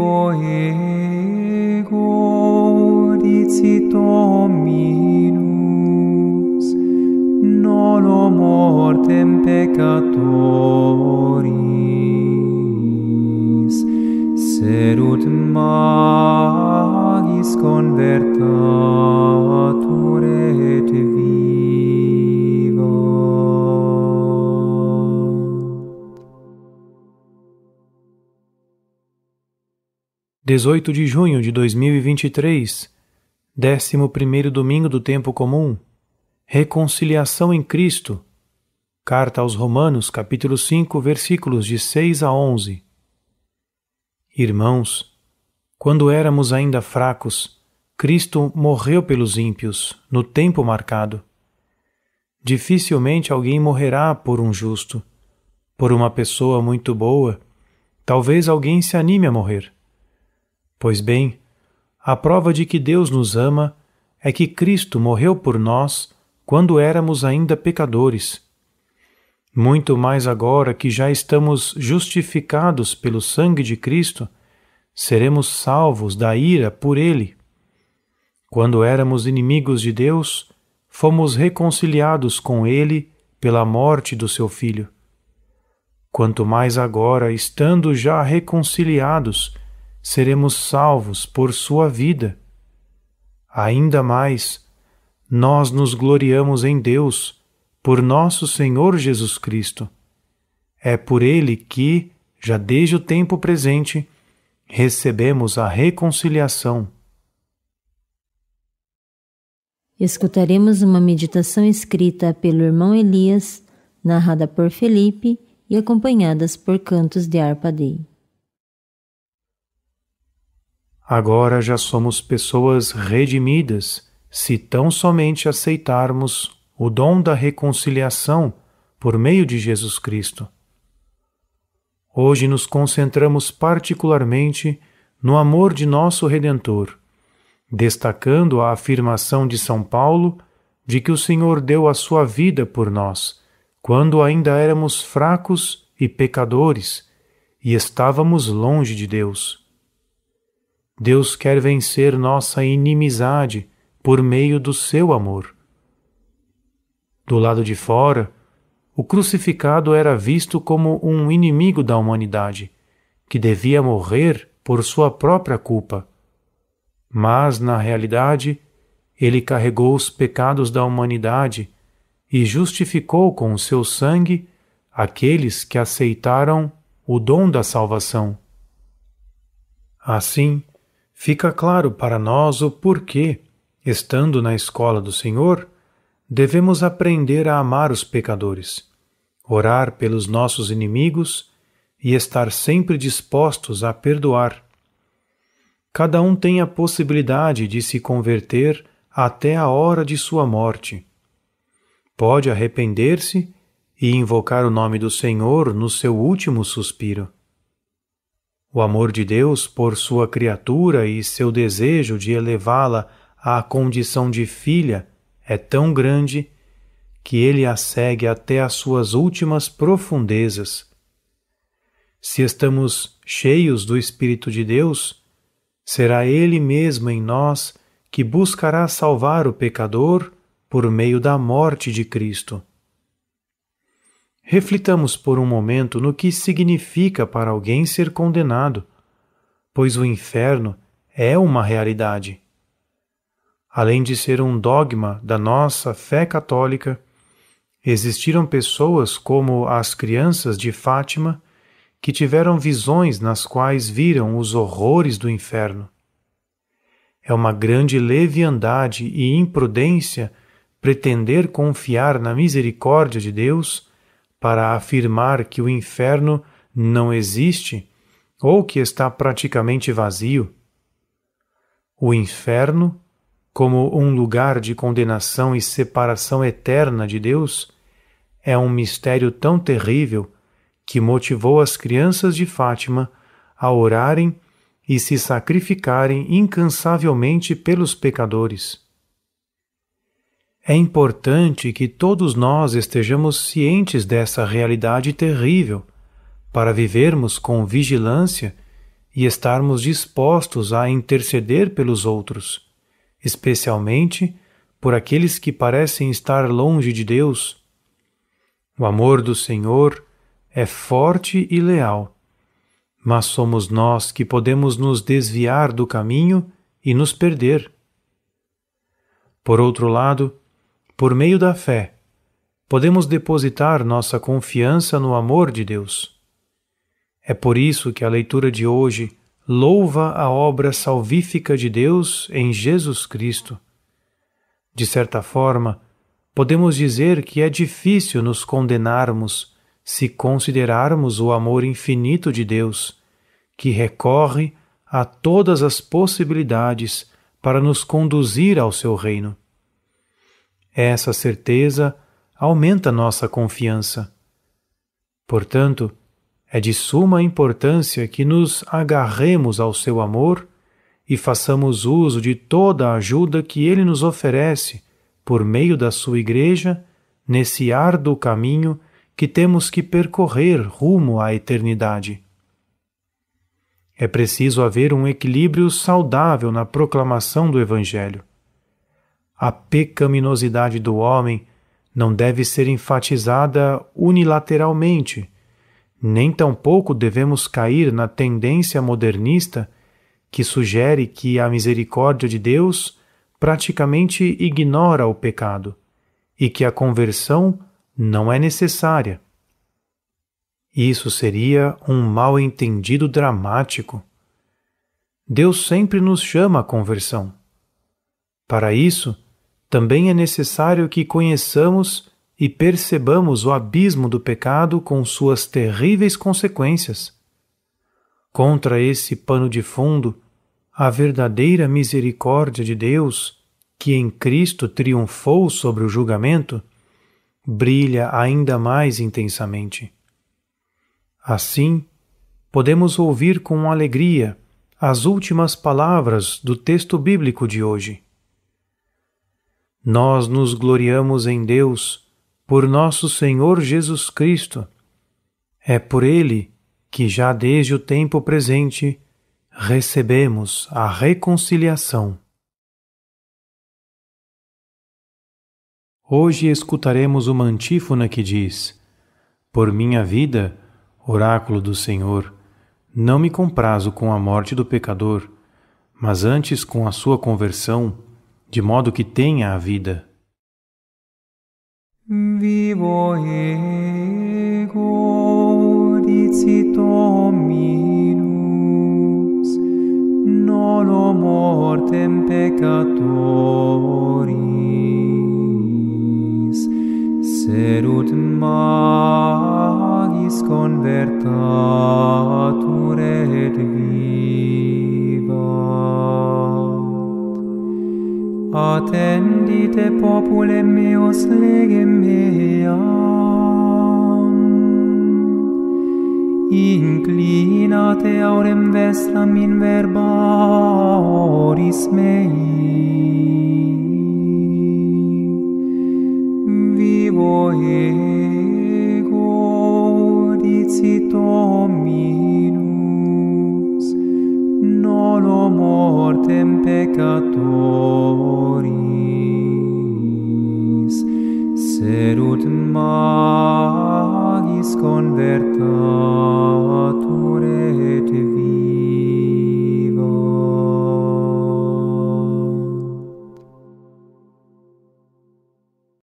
Ego, ego dicit omnes non mortem peccatoris serut 18 de junho de 2023, 11 domingo do tempo comum, reconciliação em Cristo. Carta aos Romanos, capítulo 5, versículos de 6 a 11. Irmãos, quando éramos ainda fracos, Cristo morreu pelos ímpios, no tempo marcado. Dificilmente alguém morrerá por um justo, por uma pessoa muito boa. Talvez alguém se anime a morrer Pois bem, a prova de que Deus nos ama é que Cristo morreu por nós quando éramos ainda pecadores. Muito mais agora que já estamos justificados pelo sangue de Cristo, seremos salvos da ira por Ele. Quando éramos inimigos de Deus, fomos reconciliados com Ele pela morte do seu Filho. Quanto mais agora, estando já reconciliados, seremos salvos por sua vida. Ainda mais, nós nos gloriamos em Deus, por nosso Senhor Jesus Cristo. É por ele que, já desde o tempo presente, recebemos a reconciliação. Escutaremos uma meditação escrita pelo irmão Elias, narrada por Felipe e acompanhadas por cantos de Arpadei. Agora já somos pessoas redimidas, se tão somente aceitarmos o dom da reconciliação por meio de Jesus Cristo. Hoje nos concentramos particularmente no amor de nosso Redentor, destacando a afirmação de São Paulo de que o Senhor deu a sua vida por nós, quando ainda éramos fracos e pecadores e estávamos longe de Deus. Deus quer vencer nossa inimizade por meio do seu amor. Do lado de fora, o crucificado era visto como um inimigo da humanidade, que devia morrer por sua própria culpa. Mas, na realidade, ele carregou os pecados da humanidade e justificou com o seu sangue aqueles que aceitaram o dom da salvação. Assim, fica claro para nós o porquê, estando na escola do Senhor, devemos aprender a amar os pecadores, orar pelos nossos inimigos e estar sempre dispostos a perdoar. Cada um tem a possibilidade de se converter até a hora de sua morte. Pode arrepender-se e invocar o nome do Senhor no seu último suspiro. O amor de Deus por sua criatura e seu desejo de elevá-la à condição de filha é tão grande que ele a segue até as suas últimas profundezas. Se estamos cheios do Espírito de Deus, será Ele mesmo em nós que buscará salvar o pecador por meio da morte de Cristo. Reflitamos por um momento no que significa para alguém ser condenado, pois o inferno é uma realidade. Além de ser um dogma da nossa fé católica, existiram pessoas como as crianças de Fátima que tiveram visões nas quais viram os horrores do inferno. É uma grande leviandade e imprudência pretender confiar na misericórdia de Deus para afirmar que o inferno não existe ou que está praticamente vazio. O inferno, como um lugar de condenação e separação eterna de Deus, é um mistério tão terrível que motivou as crianças de Fátima a orarem e se sacrificarem incansavelmente pelos pecadores. É importante que todos nós estejamos cientes dessa realidade terrível, para vivermos com vigilância e estarmos dispostos a interceder pelos outros, especialmente por aqueles que parecem estar longe de Deus. O amor do Senhor é forte e leal, mas somos nós que podemos nos desviar do caminho e nos perder. Por outro lado, por meio da fé, podemos depositar nossa confiança no amor de Deus. É por isso que a leitura de hoje louva a obra salvífica de Deus em Jesus Cristo. De certa forma, podemos dizer que é difícil nos condenarmos se considerarmos o amor infinito de Deus, que recorre a todas as possibilidades para nos conduzir ao seu reino. Essa certeza aumenta nossa confiança. Portanto, é de suma importância que nos agarremos ao seu amor e façamos uso de toda a ajuda que ele nos oferece por meio da sua Igreja nesse árduo caminho que temos que percorrer rumo à eternidade. É preciso haver um equilíbrio saudável na proclamação do Evangelho a pecaminosidade do homem não deve ser enfatizada unilateralmente, nem tampouco devemos cair na tendência modernista que sugere que a misericórdia de Deus praticamente ignora o pecado e que a conversão não é necessária. Isso seria um mal-entendido dramático. Deus sempre nos chama à conversão. Para isso, também é necessário que conheçamos e percebamos o abismo do pecado com suas terríveis consequências. Contra esse pano de fundo, a verdadeira misericórdia de Deus, que em Cristo triunfou sobre o julgamento, brilha ainda mais intensamente. Assim, podemos ouvir com alegria as últimas palavras do texto bíblico de hoje. Nós nos gloriamos em Deus por nosso Senhor Jesus Cristo. É por Ele que já desde o tempo presente recebemos a reconciliação. Hoje escutaremos uma antífona que diz: Por minha vida, oráculo do Senhor, não me comprazo com a morte do pecador, mas antes com a sua conversão de modo que tenha a vida. Vivo ego dicitum minus, nolo mortem peccatoris, serut magis convertatur et vis. Attendite, popule meus legem meam, inclinate aurem vestram in verba oris mei. Vivo ego, dicitominus, nono mortem peccator. sed ut magis convertatur.